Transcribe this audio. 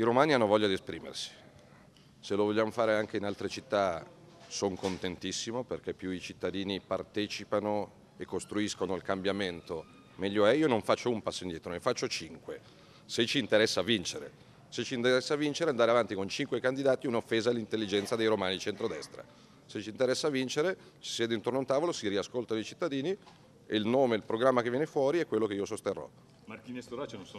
I romani hanno voglia di esprimersi, se lo vogliamo fare anche in altre città sono contentissimo perché più i cittadini partecipano e costruiscono il cambiamento meglio è, io non faccio un passo indietro, ne faccio cinque, se ci interessa vincere. Se ci interessa vincere andare avanti con cinque candidati è un'offesa all'intelligenza dei romani centrodestra. Se ci interessa vincere si siede intorno a un tavolo, si riascoltano i cittadini e il nome, il programma che viene fuori è quello che io sosterrò. Marchini e Storace non sono